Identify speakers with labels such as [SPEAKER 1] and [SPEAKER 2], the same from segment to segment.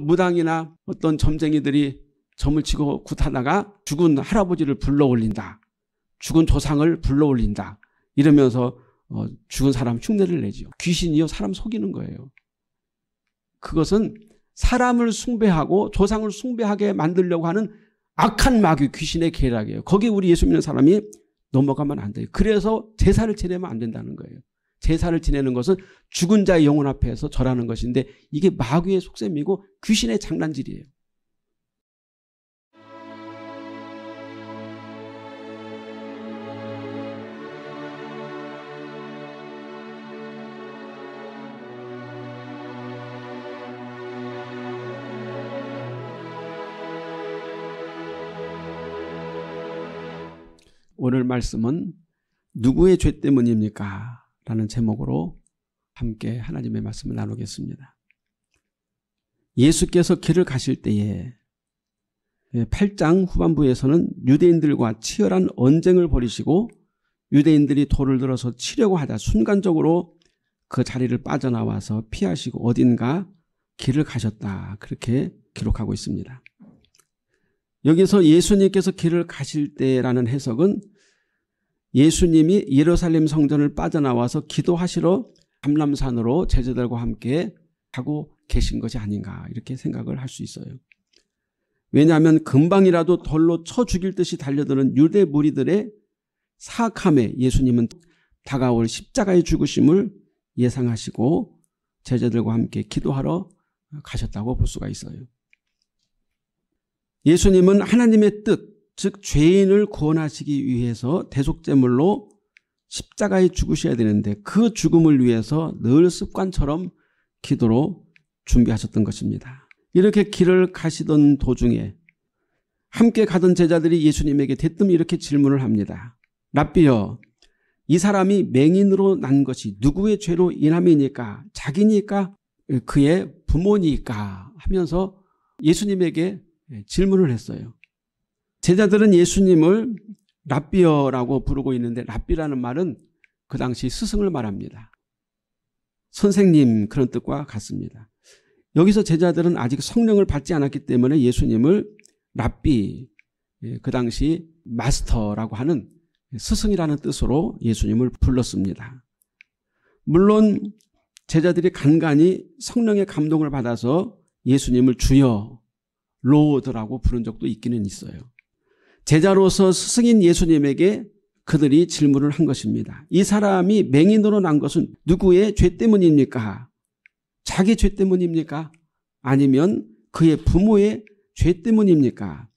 [SPEAKER 1] 무당이나 어떤 점쟁이들이 점을 치고 굿하다가 죽은 할아버지를 불러올린다. 죽은 조상을 불러올린다. 이러면서 어, 죽은 사람 흉내를 내죠 귀신이요 사람 속이는 거예요. 그것은 사람을 숭배하고 조상을 숭배하게 만들려고 하는 악한 마귀 귀신의 계략이에요. 거기 우리 예수 믿는 사람이 넘어가면 안 돼요. 그래서 제사를 지내면 안 된다는 거예요. 제사를 지내는 것은 죽은 자의 영혼 앞에서 절하는 것인데 이게 마귀의 속셈이고 귀신의 장난질이에요. 오늘 말씀은 누구의 죄 때문입니까? 라는 제목으로 함께 하나님의 말씀을 나누겠습니다. 예수께서 길을 가실 때에 8장 후반부에서는 유대인들과 치열한 언쟁을 벌이시고 유대인들이 돌을 들어서 치려고 하자 순간적으로 그 자리를 빠져나와서 피하시고 어딘가 길을 가셨다. 그렇게 기록하고 있습니다. 여기서 예수님께서 길을 가실 때라는 해석은 예수님이 예루살렘 성전을 빠져나와서 기도하시러 감람산으로 제자들과 함께 하고 계신 것이 아닌가 이렇게 생각을 할 수 있어요. 왜냐하면 금방이라도 돌로 쳐 죽일 듯이 달려드는 유대 무리들의 사악함에 예수님은 다가올 십자가의 죽으심을 예상하시고 제자들과 함께 기도하러 가셨다고 볼 수가 있어요. 예수님은 하나님의 뜻, 즉 죄인을 구원하시기 위해서 대속제물로 십자가에 죽으셔야 되는데 그 죽음을 위해서 늘 습관처럼 기도로 준비하셨던 것입니다. 이렇게 길을 가시던 도중에 함께 가던 제자들이 예수님에게 대뜸 이렇게 질문을 합니다. 랍비여 이 사람이 맹인으로 난 것이 누구의 죄로 인함이니까 자기니까 그의 부모니까 하면서 예수님에게 질문을 했어요. 제자들은 예수님을 랍비어라고 부르고 있는데 랍비라는 말은 그 당시 스승을 말합니다. 선생님 그런 뜻과 같습니다. 여기서 제자들은 아직 성령을 받지 않았기 때문에 예수님을 랍비 예, 그 당시 마스터라고 하는 스승이라는 뜻으로 예수님을 불렀습니다. 물론 제자들이 간간히 성령의 감동을 받아서 예수님을 주여 로드라고 부른 적도 있기는 있어요. 제자로서 스승인 예수님에게 그들이 질문을 한 것입니다. 이 사람이 맹인으로 난 것은 누구의 죄 때문입니까? 자기 죄 때문입니까? 아니면 그의 부모의 죄 때문입니까?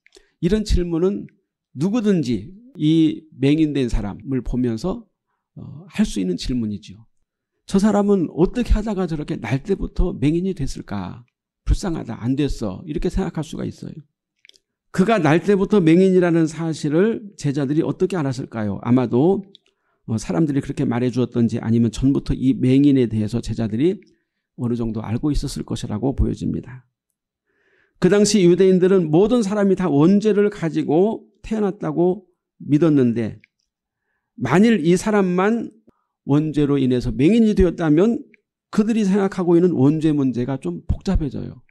[SPEAKER 1] 이런 질문은 누구든지 이 맹인된 사람을 보면서 어, 할수 있는 질문이죠. 저 사람은 어떻게 하다가 저렇게 날 때부터 맹인이 됐을까? 불쌍하다, 안 됐어. 이렇게 생각할 수가 있어요. 그가 날 때부터 맹인이라는 사실을 제자들이 어떻게 알았을까요? 아마도 어, 사람들이 그렇게 말해 주었던지 아니면 전부터 이 맹인에 대해서 제자들이 어느 정도 알고 있었을 것이라고 보여집니다. 그 당시 유대인들은 모든 사람이 다 원죄를 가지고 태어났다고 믿었는데 만일 이 사람만 원죄로 인해서 맹인이 되었다면 그들이 생각하고 있는 원죄 문제가 좀 복잡해져요.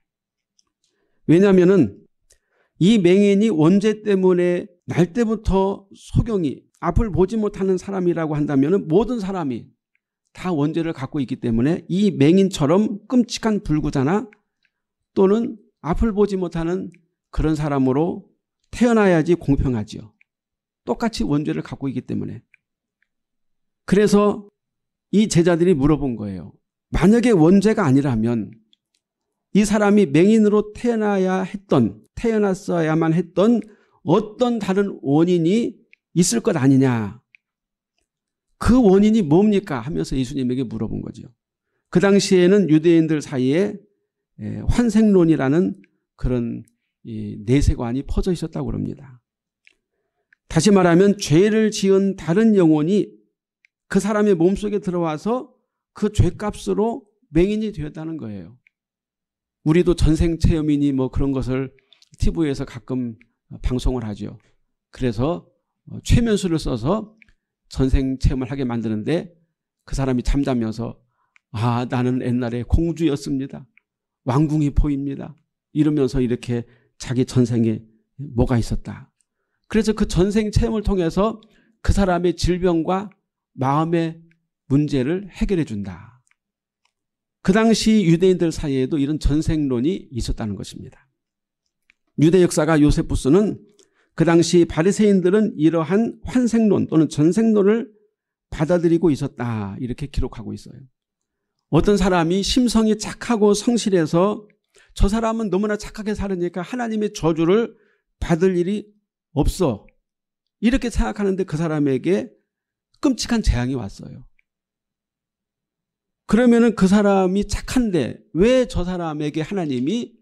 [SPEAKER 1] 왜냐하면 이 맹인이 원죄 때문에 날 때부터 소경이 앞을 보지 못하는 사람이라고 한다면 모든 사람이 다 원죄를 갖고 있기 때문에 이 맹인처럼 끔찍한 불구자나 또는 앞을 보지 못하는 그런 사람으로 태어나야지 공평하지요. 똑같이 원죄를 갖고 있기 때문에. 그래서 이 제자들이 물어본 거예요. 만약에 원죄가 아니라면 이 사람이 맹인으로 태어나야 했던 태어났어야만 했던 어떤 다른 원인이 있을 것 아니냐. 그 원인이 뭡니까? 하면서 예수님에게 물어본 거죠. 그 당시에는 유대인들 사이에 예, 환생론이라는 그런 내세관이 퍼져 있었다고 그럽니다. 다시 말하면 죄를 지은 다른 영혼이 그 사람의 몸속에 들어와서 그 죄값으로 맹인이 되었다는 거예요. 우리도 전생 체험이니 뭐 그런 것을 TV에서 가끔 어, 방송을 하죠. 그래서 어, 최면수를 써서 전생 체험을 하게 만드는데 그 사람이 잠자면서 아 나는 옛날에 공주였습니다. 왕궁이 보입니다. 이러면서 이렇게 자기 전생에 뭐가 있었다. 그래서 그 전생 체험을 통해서 그 사람의 질병과 마음의 문제를 해결해 준다. 그 당시 유대인들 사이에도 이런 전생론이 있었다는 것입니다. 유대 역사가 요세푸스는 그 당시 바리새인들은 이러한 환생론 또는 전생론을 받아들이고 있었다 이렇게 기록하고 있어요. 어떤 사람이 심성이 착하고 성실해서 저 사람은 너무나 착하게 살으니까 하나님의 저주를 받을 일이 없어 이렇게 생각하는데 그 사람에게 끔찍한 재앙이 왔어요. 그러면은 그 사람이 착한데 왜 저 사람에게 하나님이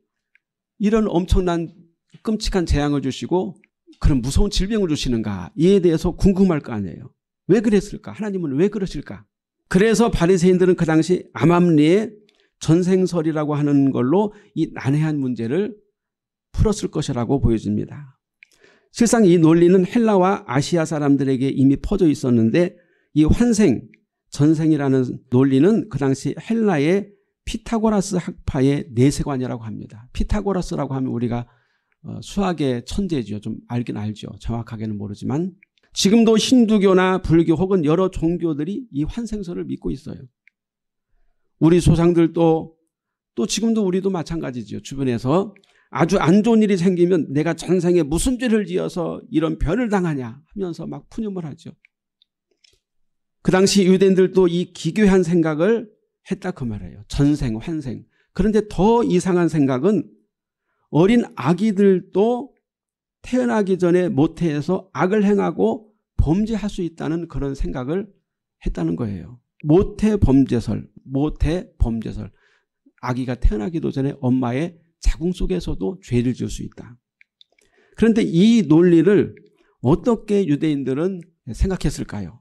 [SPEAKER 1] 이런 엄청난 끔찍한 재앙을 주시고 그런 무서운 질병을 주시는가 이에 대해서 궁금할 거 아니에요. 왜 그랬을까? 하나님은 왜 그러실까? 그래서 바리새인들은 그 당시 암암리에 전생설이라고 하는 걸로 이 난해한 문제를 풀었을 것이라고 보여집니다. 실상 이 논리는 헬라와 아시아 사람들에게 이미 퍼져 있었는데 이 환생, 전생이라는 논리는 그 당시 헬라의 피타고라스 학파의 내세관이라고 합니다. 피타고라스라고 하면 우리가 어, 수학의 천재지요. 좀 알긴 알죠. 정확하게는 모르지만 지금도 힌두교나 불교 혹은 여러 종교들이 이 환생설을 믿고 있어요. 우리 소상들도또 지금도 우리도 마찬가지지요. 주변에서 아주 안 좋은 일이 생기면 내가 전생에 무슨 죄를 지어서 이런 변을 당하냐 하면서 막 푸념을 하죠. 그 당시 유대인들도 이 기괴한 생각을 했다 그 말이에요. 전생, 환생. 그런데 더 이상한 생각은 어린 아기들도 태어나기 전에 모태에서 악을 행하고 범죄할 수 있다는 그런 생각을 했다는 거예요. 모태 범죄설, 모태 범죄설. 아기가 태어나기도 전에 엄마의 자궁 속에서도 죄를 지을 수 있다. 그런데 이 논리를 어떻게 유대인들은 생각했을까요?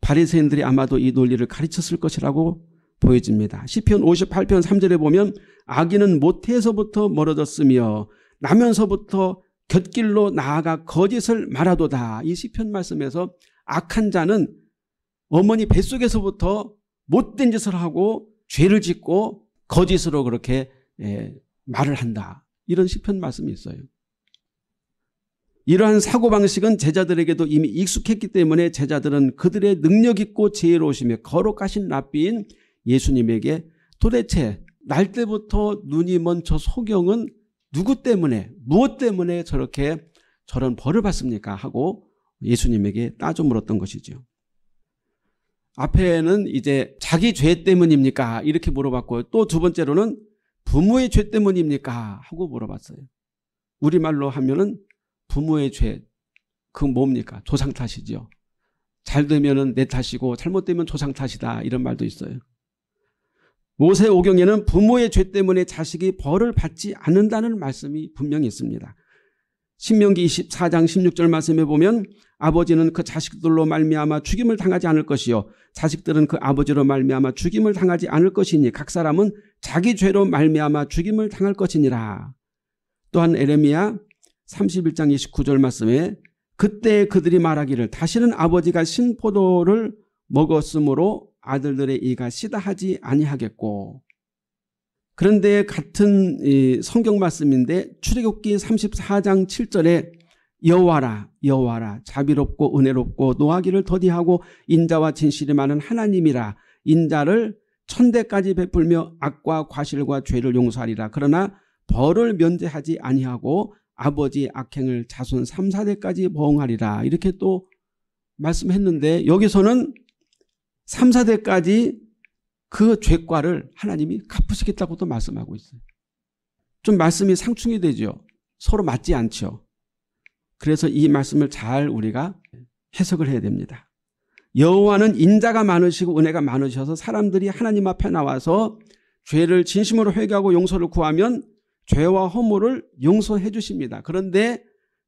[SPEAKER 1] 바리새인들이 아마도 이 논리를 가르쳤을 것이라고 보여집니다. 시편 58편 3절에 보면 악인은 모태서부터 멀어졌으며 나면서부터 곁길로 나아가 거짓을 말하도다. 이 시편 말씀에서 악한 자는 어머니 뱃속에서부터 못된 짓을 하고 죄를 짓고 거짓으로 그렇게 예, 말을 한다. 이런 시편 말씀이 있어요. 이러한 사고방식은 제자들에게도 이미 익숙했기 때문에 제자들은 그들의 능력있고 지혜로우시며 거룩하신 랍비인 예수님에게 도대체 날 때부터 눈이 먼 저 소경은 누구 때문에 무엇 때문에 저렇게 저런 벌을 받습니까? 하고 예수님에게 따져 물었던 것이죠. 앞에는 이제 자기 죄 때문입니까? 이렇게 물어봤고 또 두 번째로는 부모의 죄 때문입니까? 하고 물어봤어요. 우리말로 하면은 부모의 죄, 그 뭡니까? 조상 탓이죠. 잘 되면은 내 탓이고 잘못되면 조상 탓이다. 이런 말도 있어요. 모세오경에는 부모의 죄 때문에 자식이 벌을 받지 않는다는 말씀이 분명히 있습니다. 신명기 24장 16절 말씀에 보면 아버지는 그 자식들로 말미암아 죽임을 당하지 않을 것이요 자식들은 그 아버지로 말미암아 죽임을 당하지 않을 것이니 각 사람은 자기 죄로 말미암아 죽임을 당할 것이니라. 또한 에레미야 31장 29절 말씀에 그때 그들이 말하기를 다시는 아버지가 신포도를 먹었으므로 아들들의 이가 시다하지 아니하겠고 그런데 같은 이 성경 말씀인데 출애굽기 34장 7절에 여와라 여와라 자비롭고 은혜롭고 노하기를 더디하고 인자와 진실이 많은 하나님이라 인자를 천대까지 베풀며 악과 과실과 죄를 용서하리라 그러나 벌을 면제하지 아니하고 아버지 악행을 자손 3, 4대까지 보응하리라 이렇게 또 말씀했는데 여기서는 3, 4대까지 그 죄과를 하나님이 갚으시겠다고도 말씀하고 있어요. 좀 말씀이 상충이 되죠. 서로 맞지 않죠. 그래서 이 말씀을 잘 우리가 해석을 해야 됩니다. 여호와는 인자가 많으시고 은혜가 많으셔서 사람들이 하나님 앞에 나와서 죄를 진심으로 회개하고 용서를 구하면 죄와 허물을 용서해 주십니다. 그런데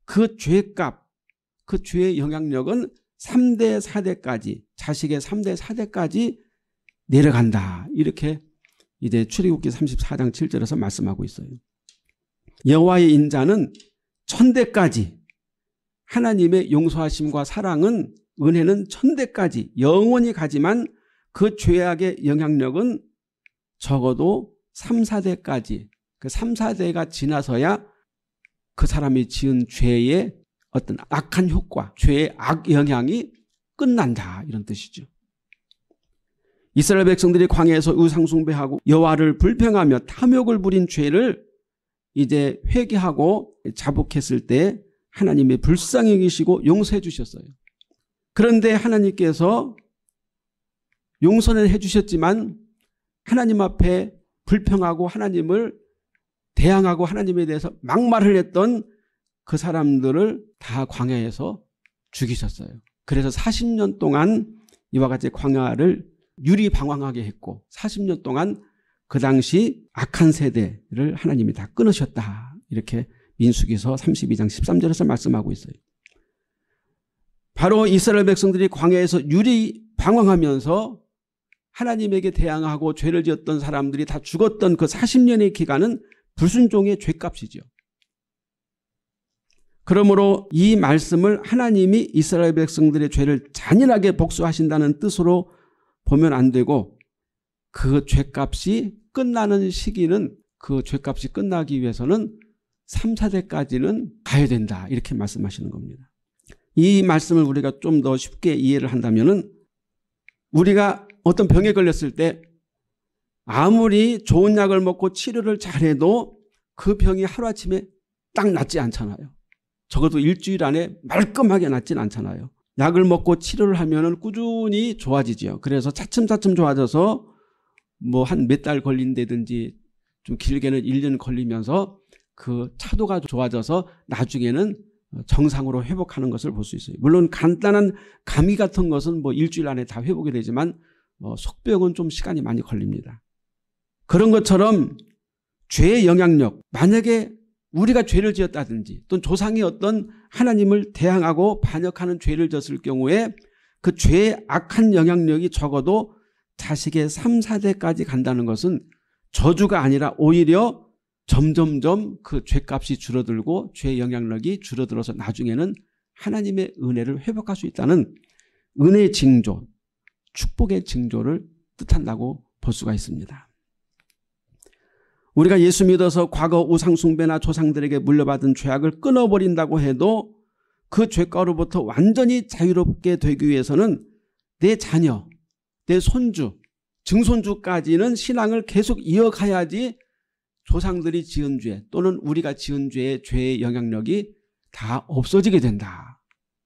[SPEAKER 1] 그 죄값, 그 죄의 영향력은 3대, 4대까지 자식의 3대, 4대까지 내려간다. 이렇게 이제 출애굽기 34장 7절에서 말씀하고 있어요. 여호와의 인자는 천대까지 하나님의 용서하심과 사랑은 은혜는 천대까지 영원히 가지만 그 죄악의 영향력은 적어도 3, 4대까지 그 3, 4대가 지나서야 그 사람이 지은 죄의 어떤 악한 효과, 죄의 악 영향이 끝난다 이런 뜻이죠. 이스라엘 백성들이 광야에서 우상숭배하고 여호와를 불평하며 탐욕을 부린 죄를 이제 회개하고 자복했을 때 하나님의 불쌍히 계시고 용서해 주셨어요. 그런데 하나님께서 용서는 해 주셨지만 하나님 앞에 불평하고 하나님을 대항하고 하나님에 대해서 막말을 했던 그 사람들을 다 광야에서 죽이셨어요. 그래서 40년 동안 이와 같이 광야를 유리방황하게 했고 40년 동안 그 당시 악한 세대를 하나님이 다 끊으셨다. 이렇게 민수기서 32장 13절에서 말씀하고 있어요. 바로 이스라엘 백성들이 광야에서 유리방황하면서 하나님에게 대항하고 죄를 지었던 사람들이 다 죽었던 그 40년의 기간은 불순종의 죄값이죠. 그러므로 이 말씀을 하나님이 이스라엘 백성들의 죄를 잔인하게 복수하신다는 뜻으로 보면 안 되고 그 죄값이 끝나는 시기는 그 죄값이 끝나기 위해서는 3, 4대까지는 가야 된다 이렇게 말씀하시는 겁니다. 이 말씀을 우리가 좀 더 쉽게 이해를 한다면 은 우리가 어떤 병에 걸렸을 때 아무리 좋은 약을 먹고 치료를 잘해도 그 병이 하루아침에 딱 낫지 않잖아요. 적어도 일주일 안에 말끔하게 낫진 않잖아요. 약을 먹고 치료를 하면은 꾸준히 좋아지죠 그래서 차츰차츰 좋아져서 뭐 한 몇 달 걸린다든지 좀 길게는 1년 걸리면서 그 차도가 좋아져서 나중에는 정상으로 회복하는 것을 볼 수 있어요. 물론 간단한 감기 같은 것은 뭐 일주일 안에 다 회복이 되지만 뭐 속병은 좀 시간이 많이 걸립니다. 그런 것처럼 죄의 영향력, 만약에 우리가 죄를 지었다든지 또는 조상이 어떤 하나님을 대항하고 반역하는 죄를 졌을 경우에 그 죄의 악한 영향력이 적어도 자식의 3, 4대까지 간다는 것은 저주가 아니라 오히려 점점점 그 죄값이 줄어들고 죄의 영향력이 줄어들어서 나중에는 하나님의 은혜를 회복할 수 있다는 은혜의 징조, 축복의 징조를 뜻한다고 볼 수가 있습니다. 우리가 예수 믿어서 과거 우상숭배나 조상들에게 물려받은 죄악을 끊어버린다고 해도 그 죄가로부터 완전히 자유롭게 되기 위해서는 내 자녀, 내 손주, 증손주까지는 신앙을 계속 이어가야지 조상들이 지은 죄 또는 우리가 지은 죄의 죄의 영향력이 다 없어지게 된다.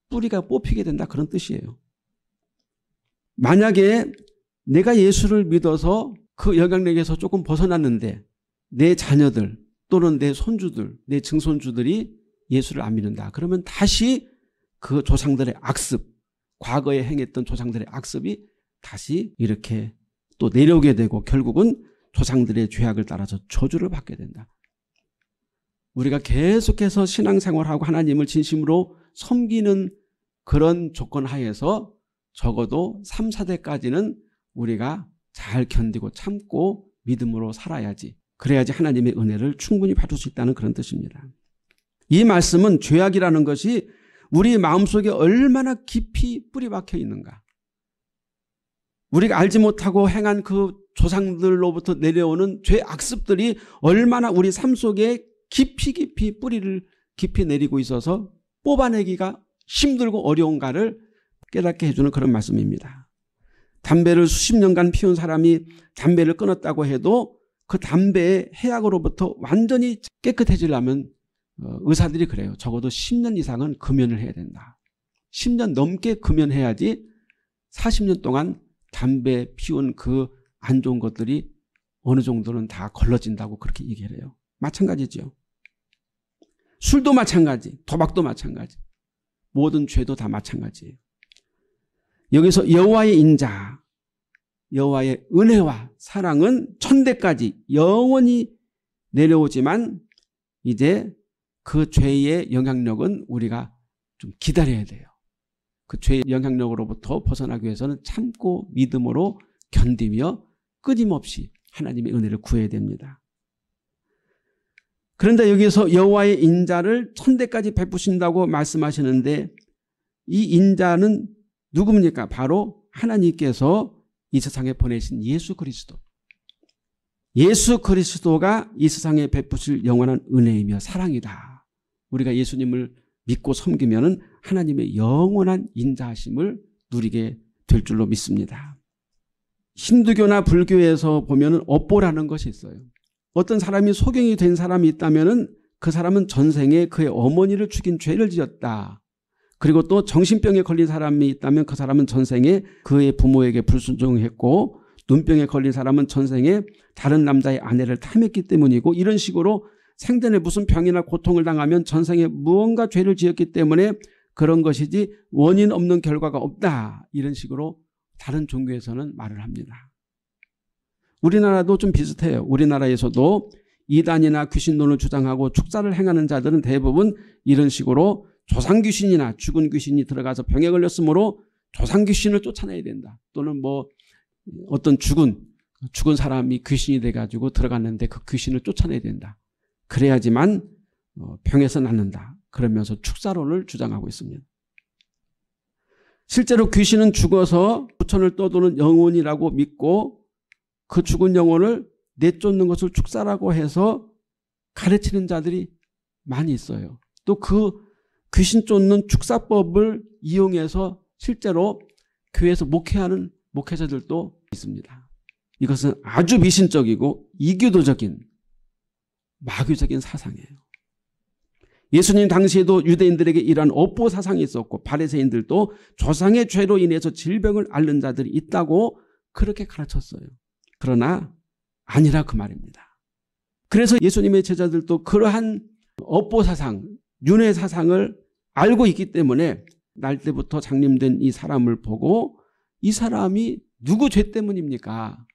[SPEAKER 1] 뿌리가 뽑히게 된다 그런 뜻이에요. 만약에 내가 예수를 믿어서 그 영향력에서 조금 벗어났는데 내 자녀들 또는 내 손주들, 내 증손주들이 예수를 안 믿는다. 그러면 다시 그 조상들의 악습, 과거에 행했던 조상들의 악습이 다시 이렇게 또 내려오게 되고 결국은 조상들의 죄악을 따라서 저주를 받게 된다. 우리가 계속해서 신앙생활하고 하나님을 진심으로 섬기는 그런 조건 하에서 적어도 3, 4대까지는 우리가 잘 견디고 참고 믿음으로 살아야지. 그래야지 하나님의 은혜를 충분히 받을 수 있다는 그런 뜻입니다. 이 말씀은 죄악이라는 것이 우리 마음속에 얼마나 깊이 뿌리 박혀 있는가. 우리가 알지 못하고 행한 그 조상들로부터 내려오는 죄 악습들이 얼마나 우리 삶 속에 깊이 깊이 뿌리를 깊이 내리고 있어서 뽑아내기가 힘들고 어려운가를 깨닫게 해주는 그런 말씀입니다. 담배를 수십 년간 피운 사람이 담배를 끊었다고 해도 그 담배의 해약으로부터 완전히 깨끗해지려면 어, 의사들이 그래요. 적어도 10년 이상은 금연을 해야 된다. 10년 넘게 금연해야지 40년 동안 담배 피운 그 안 좋은 것들이 어느 정도는 다 걸러진다고 그렇게 얘기를 해요. 마찬가지죠. 술도 마찬가지, 도박도 마찬가지. 모든 죄도 다 마찬가지예요. 여기서 여호와의 인자, 여호와의 은혜와 사랑은 천대까지 영원히 내려오지만 이제 그 죄의 영향력은 우리가 좀 기다려야 돼요. 그 죄의 영향력으로부터 벗어나기 위해서는 참고 믿음으로 견디며 끊임없이 하나님의 은혜를 구해야 됩니다. 그런데 여기서 여호와의 인자를 천대까지 베푸신다고 말씀하시는데 이 인자는 누굽니까? 바로 하나님께서 이 세상에 보내신 예수 그리스도 예수 그리스도가 이 세상에 베푸실 영원한 은혜이며 사랑이다. 우리가 예수님을 믿고 섬기면 하나님의 영원한 인자하심을 누리게 될 줄로 믿습니다. 힌두교나 불교에서 보면 업보라는 것이 있어요. 어떤 사람이 소경이 된 사람이 있다면 그 사람은 전생에 그의 어머니를 죽인 죄를 지었다. 그리고 또 정신병에 걸린 사람이 있다면 그 사람은 전생에 그의 부모에게 불순종했고 눈병에 걸린 사람은 전생에 다른 남자의 아내를 탐했기 때문이고 이런 식으로 생전에 무슨 병이나 고통을 당하면 전생에 무언가 죄를 지었기 때문에 그런 것이지 원인 없는 결과가 없다 이런 식으로 다른 종교에서는 말을 합니다. 우리나라도 좀 비슷해요. 우리나라에서도 이단이나 귀신론을 주장하고 축사를 행하는 자들은 대부분 이런 식으로 조상 귀신이나 죽은 귀신이 들어가서 병에 걸렸으므로 조상 귀신을 쫓아내야 된다. 또는 뭐 어떤 죽은 죽은 사람이 귀신이 돼가지고 들어갔는데 그 귀신을 쫓아내야 된다. 그래야지만 어, 병에서 낫는다. 그러면서 축사론을 주장하고 있습니다. 실제로 귀신은 죽어서 부천을 떠도는 영혼이라고 믿고 그 죽은 영혼을 내쫓는 것을 축사라고 해서 가르치는 자들이 많이 있어요. 또그 귀신 쫓는 축사법을 이용해서 실제로 교회에서 목회하는 목회자들도 있습니다. 이것은 아주 미신적이고 이교도적인 마귀적인 사상이에요. 예수님 당시에도 유대인들에게 이러한 업보 사상이 있었고 바리새인들도 조상의 죄로 인해서 질병을 앓는 자들이 있다고 그렇게 가르쳤어요. 그러나 아니라 그 말입니다. 그래서 예수님의 제자들도 그러한 업보 사상, 윤회 사상을 알고 있기 때문에 날 때부터 장림된 이 사람을 보고 이 사람이 누구 죄 때문입니까?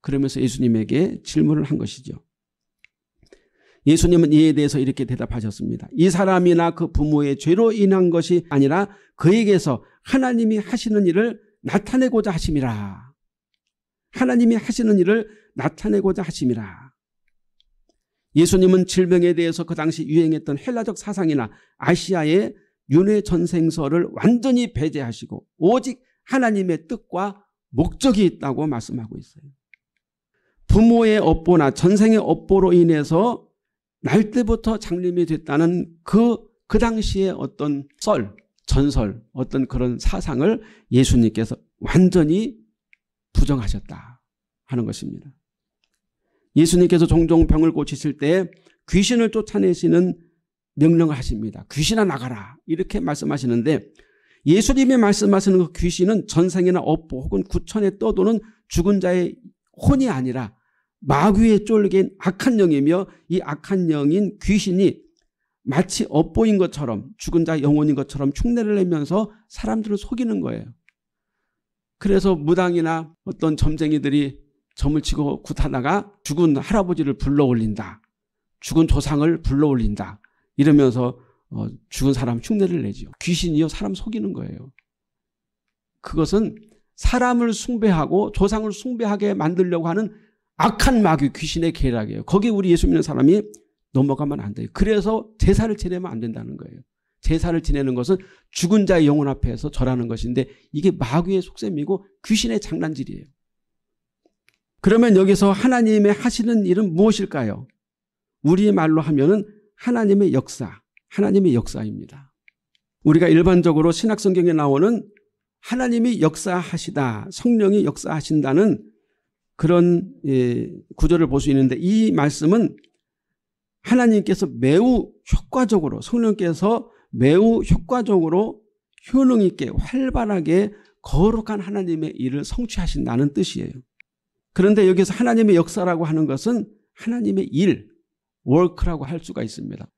[SPEAKER 1] 그러면서 예수님에게 질문을 한 것이죠. 예수님은 이에 대해서 이렇게 대답하셨습니다. 이 사람이나 그 부모의 죄로 인한 것이 아니라 그에게서 하나님이 하시는 일을 나타내고자 하심이라. 하나님이 하시는 일을 나타내고자 하심이라. 예수님은 질병에 대해서 그 당시 유행했던 헬라적 사상이나 아시아의 윤회 전생설을 완전히 배제하시고 오직 하나님의 뜻과 목적이 있다고 말씀하고 있어요. 부모의 업보나 전생의 업보로 인해서 날 때부터 장님이 됐다는 그, 그 당시의 어떤 썰, 전설, 어떤 그런 사상을 예수님께서 완전히 부정하셨다 하는 것입니다. 예수님께서 종종 병을 고치실 때 귀신을 쫓아내시는 명령을 하십니다. 귀신아 나가라 이렇게 말씀하시는데 예수님이 말씀하시는 그 귀신은 전생이나 업보 혹은 구천에 떠도는 죽은 자의 혼이 아니라 마귀에 쫄긴 악한 영이며 이 악한 영인 귀신이 마치 업보인 것처럼 죽은 자 영혼인 것처럼 흉내를 내면서 사람들을 속이는 거예요. 그래서 무당이나 어떤 점쟁이들이 점을 치고 구타나가 죽은 할아버지를 불러올린다. 죽은 조상을 불러올린다. 이러면서 어, 죽은 사람 흉내를 내죠 귀신이요 사람 속이는 거예요. 그것은 사람을 숭배하고 조상을 숭배하게 만들려고 하는 악한 마귀 귀신의 계략이에요. 거기에 우리 예수 믿는 사람이 넘어가면 안 돼요. 그래서 제사를 지내면 안 된다는 거예요. 제사를 지내는 것은 죽은 자의 영혼 앞에서 절하는 것인데 이게 마귀의 속셈이고 귀신의 장난질이에요. 그러면 여기서 하나님의 하시는 일은 무엇일까요? 우리 말로 하면은 하나님의 역사, 하나님의 역사입니다. 우리가 일반적으로 신약성경에 나오는 하나님이 역사하시다, 성령이 역사하신다는 그런 예, 구절을 볼 수 있는데 이 말씀은 하나님께서 매우 효과적으로 성령께서 매우 효과적으로 효능 있게 활발하게 거룩한 하나님의 일을 성취하신다는 뜻이에요. 그런데 여기서 하나님의 역사라고 하는 것은 하나님의 일, 워크라고 할 수가 있습니다.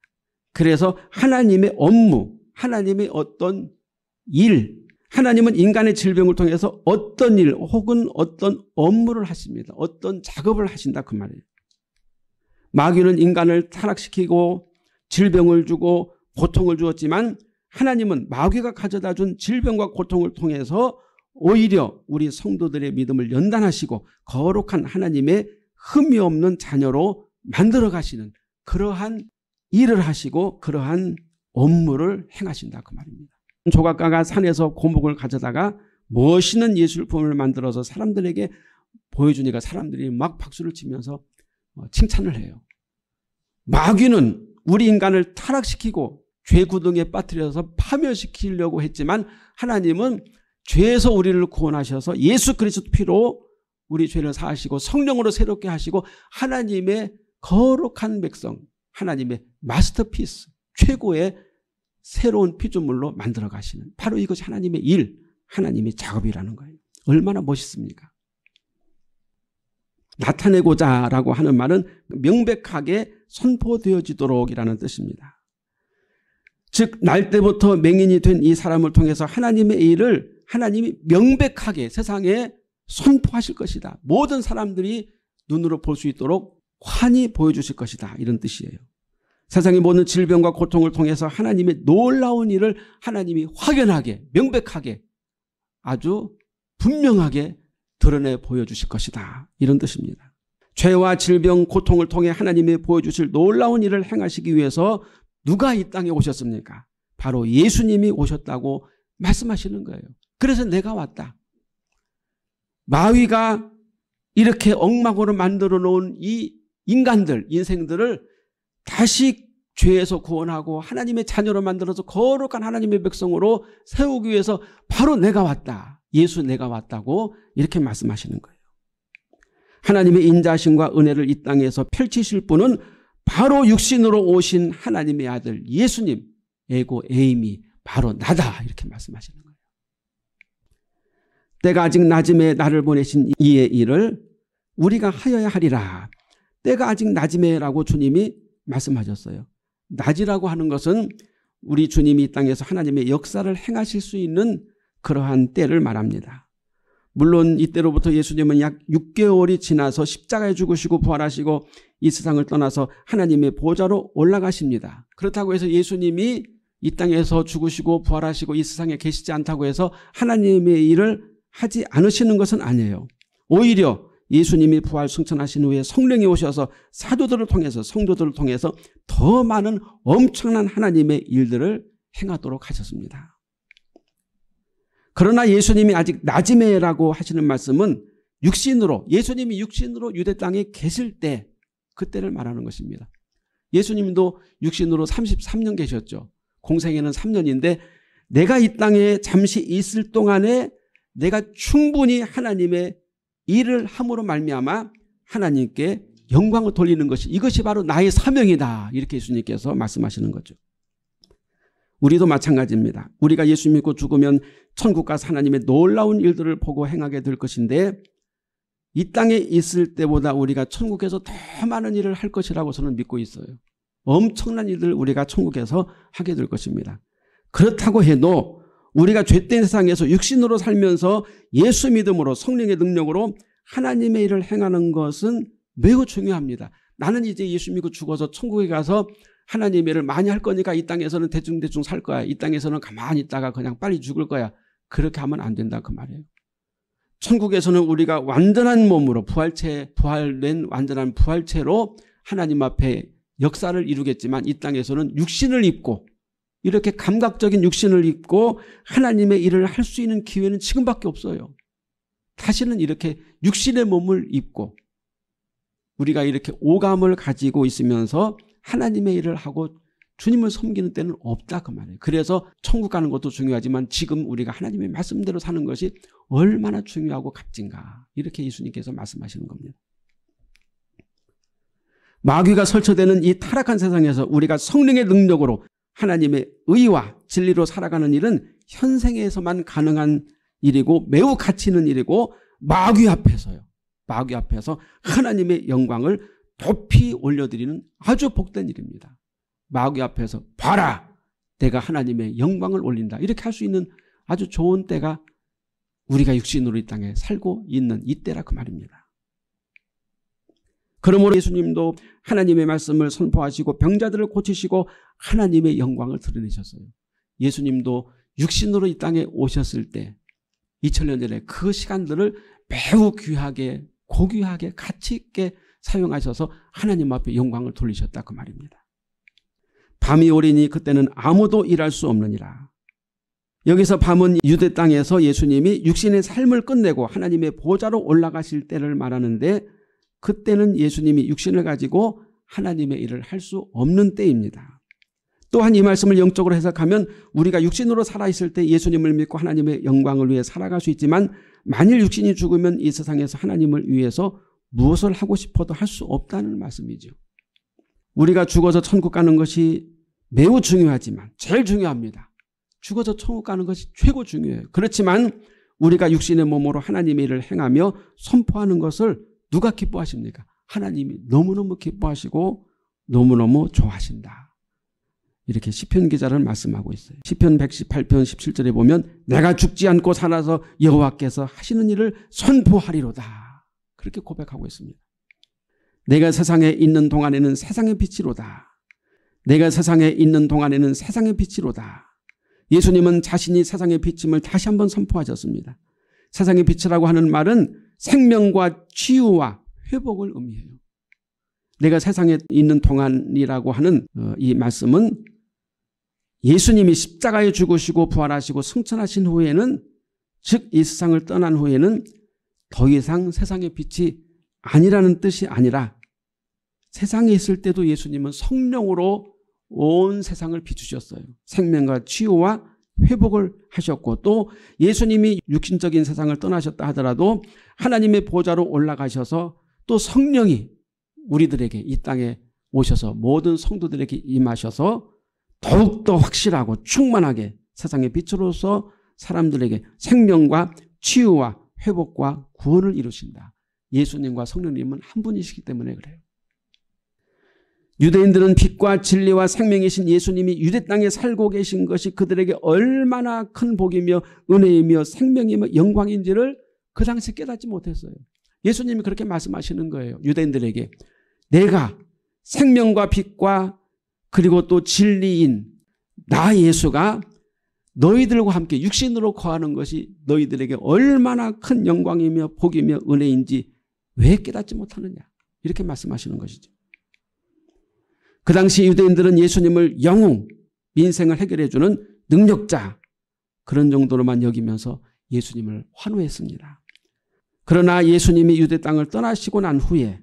[SPEAKER 1] 그래서 하나님의 업무, 하나님의 어떤 일, 하나님은 인간의 질병을 통해서 어떤 일 혹은 어떤 업무를 하십니다. 어떤 작업을 하신다 그 말이에요. 마귀는 인간을 타락시키고 질병을 주고 고통을 주었지만 하나님은 마귀가 가져다 준 질병과 고통을 통해서 오히려 우리 성도들의 믿음을 연단하시고 거룩한 하나님의 흠이 없는 자녀로 만들어 가시는 그러한 일을 하시고 그러한 업무를 행하신다 그 말입니다. 조각가가 산에서 고목을 가져다가 멋있는 예술품을 만들어서 사람들에게 보여주니까 사람들이 막 박수를 치면서 어, 칭찬을 해요. 마귀는 우리 인간을 타락시키고 죄구덩이에 빠뜨려서 파멸시키려고 했지만 하나님은 죄에서 우리를 구원하셔서 예수 그리스도 피로 우리 죄를 사하시고 성령으로 새롭게 하시고 하나님의 거룩한 백성, 하나님의 마스터피스, 최고의 새로운 피조물로 만들어 가시는 바로 이것이 하나님의 일, 하나님의 작업이라는 거예요. 얼마나 멋있습니까? 나타내고자 라고 하는 말은 명백하게 선포되어지도록이라는 뜻입니다. 즉, 날 때부터 맹인이 된 이 사람을 통해서 하나님의 일을 하나님이 명백하게 세상에 선포하실 것이다. 모든 사람들이 눈으로 볼 수 있도록 환히 보여주실 것이다. 이런 뜻이에요. 세상의 모든 질병과 고통을 통해서 하나님의 놀라운 일을 하나님이 확연하게 명백하게 아주 분명하게 드러내 보여주실 것이다. 이런 뜻입니다. 죄와 질병, 고통을 통해 하나님이 보여주실 놀라운 일을 행하시기 위해서 누가 이 땅에 오셨습니까? 바로 예수님이 오셨다고 말씀하시는 거예요. 그래서 내가 왔다. 마귀가 이렇게 엉망으로 만들어 놓은 이 인간들, 인생들을 다시 죄에서 구원하고 하나님의 자녀로 만들어서 거룩한 하나님의 백성으로 세우기 위해서 바로 내가 왔다. 예수 내가 왔다고 이렇게 말씀하시는 거예요. 하나님의 인자심과 은혜를 이 땅에서 펼치실 분은 바로 육신으로 오신 하나님의 아들 예수님, 에고 그 에이미 바로 나다. 이렇게 말씀하시는 거예요. 때가 아직 낮음에 나를 보내신 이의 일을 우리가 하여야 하리라. 때가 아직 낮음에라고 주님이 말씀하셨어요. 낮이라고 하는 것은 우리 주님이 이 땅에서 하나님의 역사를 행하실 수 있는 그러한 때를 말합니다. 물론 이때로부터 예수님은 약 6개월이 지나서 십자가에 죽으시고 부활하시고 이 세상을 떠나서 하나님의 보좌로 올라가십니다. 그렇다고 해서 예수님이 이 땅에서 죽으시고 부활하시고 이 세상에 계시지 않다고 해서 하나님의 일을 하지 않으시는 것은 아니에요. 오히려 예수님이 부활 승천하신 후에 성령이 오셔서 사도들을 통해서 성도들을 통해서 더 많은 엄청난 하나님의 일들을 행하도록 하셨습니다. 그러나 예수님이 아직 나지메라고 하시는 말씀은 육신으로 예수님이 육신으로 유대 땅에 계실 때 그때를 말하는 것입니다. 예수님도 육신으로 33년 계셨죠. 공생에는 3년인데 내가 이 땅에 잠시 있을 동안에 내가 충분히 하나님의 일을 함으로 말미암아 하나님께 영광을 돌리는 것이 이것이 바로 나의 사명이다. 이렇게 예수님께서 말씀하시는 거죠. 우리도 마찬가지입니다. 우리가 예수 믿고 죽으면 천국 과 하나님의 놀라운 일들을 보고 행하게 될 것인데 이 땅에 있을 때보다 우리가 천국에서 더 많은 일을 할 것이라고 저는 믿고 있어요. 엄청난 일을 우리가 천국에서 하게 될 것입니다. 그렇다고 해도 우리가 죄된 세상에서 육신으로 살면서 예수 믿음으로 성령의 능력으로 하나님의 일을 행하는 것은 매우 중요합니다. 나는 이제 예수 믿고 죽어서 천국에 가서 하나님의 일을 많이 할 거니까 이 땅에서는 대중대중살 거야. 이 땅에서는 가만히 있다가 그냥 빨리 죽을 거야. 그렇게 하면 안 된다 그 말이에요. 천국에서는 우리가 완전한 몸으로 부활체 부활된 완전한 부활체로 하나님 앞에 역사를 이루겠지만 이 땅에서는 육신을 입고 이렇게 감각적인 육신을 입고 하나님의 일을 할 수 있는 기회는 지금밖에 없어요. 다시는 이렇게 육신의 몸을 입고 우리가 이렇게 오감을 가지고 있으면서 하나님의 일을 하고 주님을 섬기는 때는 없다 그 말이에요. 그래서 천국 가는 것도 중요하지만 지금 우리가 하나님의 말씀대로 사는 것이 얼마나 중요하고 값진가 이렇게 예수님께서 말씀하시는 겁니다. 마귀가 설쳐되는 이 타락한 세상에서 우리가 성령의 능력으로 하나님의 의와 진리로 살아가는 일은 현생에서만 가능한 일이고 매우 가치 있는 일이고 마귀 앞에서요. 마귀 앞에서 하나님의 영광을 높이 올려드리는 아주 복된 일입니다. 마귀 앞에서 봐라! 내가 하나님의 영광을 올린다. 이렇게 할 수 있는 아주 좋은 때가 우리가 육신으로 이 땅에 살고 있는 이 때라 그 말입니다. 그러므로 예수님도 하나님의 말씀을 선포하시고 병자들을 고치시고 하나님의 영광을 드러내셨어요. 예수님도 육신으로 이 땅에 오셨을 때 2000년 전에 그 시간들을 매우 귀하게 고귀하게 가치 있게 사용하셔서 하나님 앞에 영광을 돌리셨다 그 말입니다. 밤이 오리니 그때는 아무도 일할 수 없느니라. 여기서 밤은 유대 땅에서 예수님이 육신의 삶을 끝내고 하나님의 보좌로 올라가실 때를 말하는데 그때는 예수님이 육신을 가지고 하나님의 일을 할 수 없는 때입니다. 또한 이 말씀을 영적으로 해석하면 우리가 육신으로 살아있을 때 예수님을 믿고 하나님의 영광을 위해 살아갈 수 있지만 만일 육신이 죽으면 이 세상에서 하나님을 위해서 무엇을 하고 싶어도 할 수 없다는 말씀이죠. 우리가 죽어서 천국 가는 것이 매우 중요하지만 제일 중요합니다. 죽어서 천국 가는 것이 최고 중요해요. 그렇지만 우리가 육신의 몸으로 하나님의 일을 행하며 선포하는 것을 누가 기뻐하십니까? 하나님이 너무너무 기뻐하시고 너무너무 좋아하신다. 이렇게 시편 기자를 말씀하고 있어요. 시편 118편 17절에 보면 내가 죽지 않고 살아서 여호와께서 하시는 일을 선포하리로다. 그렇게 고백하고 있습니다. 내가 세상에 있는 동안에는 세상의 빛이로다. 내가 세상에 있는 동안에는 세상의 빛이로다. 예수님은 자신이 세상의 빛임을 다시 한번 선포하셨습니다. 세상의 빛이라고 하는 말은 생명과 치유와 회복을 의미해요. 내가 세상에 있는 동안이라고 하는 어, 이 말씀은 예수님이 십자가에 죽으시고 부활하시고 승천하신 후에는 즉 이 세상을 떠난 후에는 더 이상 세상의 빛이 아니라는 뜻이 아니라 세상에 있을 때도 예수님은 성령으로 온 세상을 비추셨어요. 생명과 치유와 회복을 하셨고 또 예수님이 육신적인 세상을 떠나셨다 하더라도 하나님의 보좌로 올라가셔서 또 성령이 우리들에게 이 땅에 오셔서 모든 성도들에게 임하셔서 더욱더 확실하고 충만하게 세상의 빛으로서 사람들에게 생명과 치유와 회복과 구원을 이루신다. 예수님과 성령님은 한 분이시기 때문에 그래요. 유대인들은 빛과 진리와 생명이신 예수님이 유대 땅에 살고 계신 것이 그들에게 얼마나 큰 복이며 은혜이며 생명이며 영광인지를 그 당시 에 깨닫지 못했어요. 예수님이 그렇게 말씀하시는 거예요. 유대인들에게 내가 생명과 빛과 그리고 또 진리인 나 예수가 너희들과 함께 육신으로 거하는 것이 너희들에게 얼마나 큰 영광이며 복이며 은혜인지 왜 깨닫지 못하느냐 이렇게 말씀하시는 것이죠. 그 당시 유대인들은 예수님을 영웅, 민생을 해결해주는 능력자 그런 정도로만 여기면서 예수님을 환호했습니다. 그러나 예수님이 유대 땅을 떠나시고 난 후에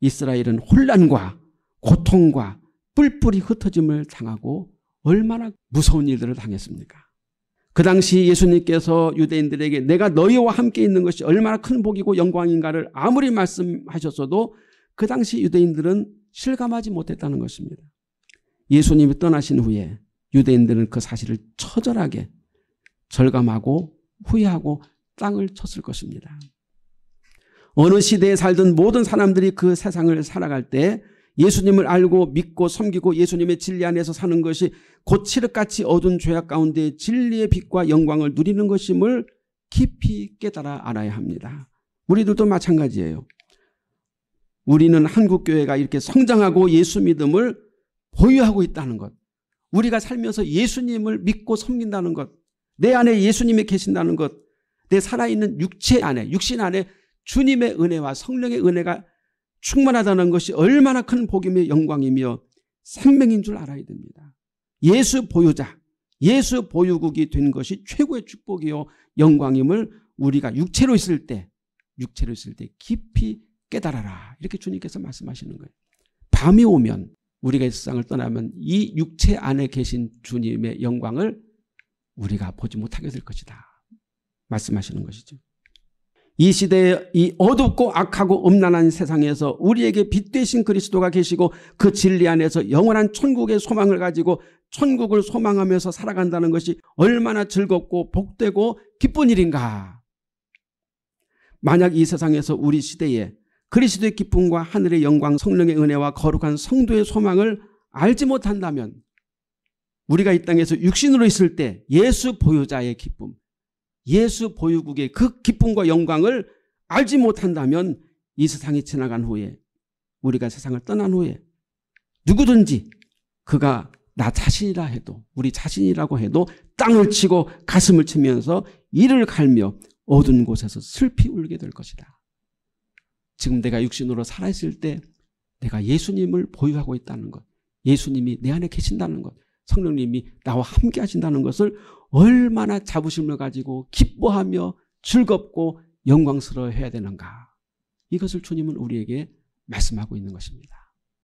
[SPEAKER 1] 이스라엘은 혼란과 고통과 뿔뿔이 흩어짐을 당하고 얼마나 무서운 일들을 당했습니까? 그 당시 예수님께서 유대인들에게 내가 너희와 함께 있는 것이 얼마나 큰 복이고 영광인가를 아무리 말씀하셨어도 그 당시 유대인들은 실감하지 못했다는 것입니다. 예수님이 떠나신 후에 유대인들은 그 사실을 처절하게 절감하고 후회하고 땅을 쳤을 것입니다. 어느 시대에 살던 모든 사람들이 그 세상을 살아갈 때 예수님을 알고 믿고 섬기고 예수님의 진리 안에서 사는 것이 곧 칠흑같이 어두 죄악 가운데 진리의 빛과 영광을 누리는 것임을 깊이 깨달아 알아야 합니다. 우리들도 마찬가지예요. 우리는 한국교회가 이렇게 성장하고 예수 믿음을 보유하고 있다는 것. 우리가 살면서 예수님을 믿고 섬긴다는 것. 내 안에 예수님이 계신다는 것. 내 살아있는 육체 안에, 육신 안에 주님의 은혜와 성령의 은혜가 충만하다는 것이 얼마나 큰 복임의 영광이며 생명인 줄 알아야 됩니다. 예수 보유자, 예수 보유국이 된 것이 최고의 축복이요 영광임을 우리가 육체로 있을 때, 육체로 있을 때 깊이 깨달아라. 이렇게 주님께서 말씀하시는 거예요. 밤이 오면 우리가 이 세상을 떠나면 이 육체 안에 계신 주님의 영광을 우리가 보지 못하게 될 것이다. 말씀하시는 것이죠. 이 시대의 이 어둡고 악하고 음란한 세상에서 우리에게 빛 되신 그리스도가 계시고 그 진리 안에서 영원한 천국의 소망을 가지고 천국을 소망하면서 살아간다는 것이 얼마나 즐겁고 복되고 기쁜 일인가. 만약 이 세상에서 우리 시대에 그리스도의 기쁨과 하늘의 영광, 성령의 은혜와 거룩한 성도의 소망을 알지 못한다면 우리가 이 땅에서 육신으로 있을 때 예수 보유자의 기쁨, 예수 보유국의 그 기쁨과 영광을 알지 못한다면 이 세상이 지나간 후에 우리가 세상을 떠난 후에 누구든지 그가 나 자신이라 해도 우리 자신이라고 해도 땅을 치고 가슴을 치면서 이를 갈며 어두운 곳에서 슬피 울게 될 것이다. 지금 내가 육신으로 살아있을 때 내가 예수님을 보유하고 있다는 것, 예수님이 내 안에 계신다는 것, 성령님이 나와 함께 하신다는 것을 얼마나 자부심을 가지고 기뻐하며 즐겁고 영광스러워 해야 되는가. 이것을 주님은 우리에게 말씀하고 있는 것입니다.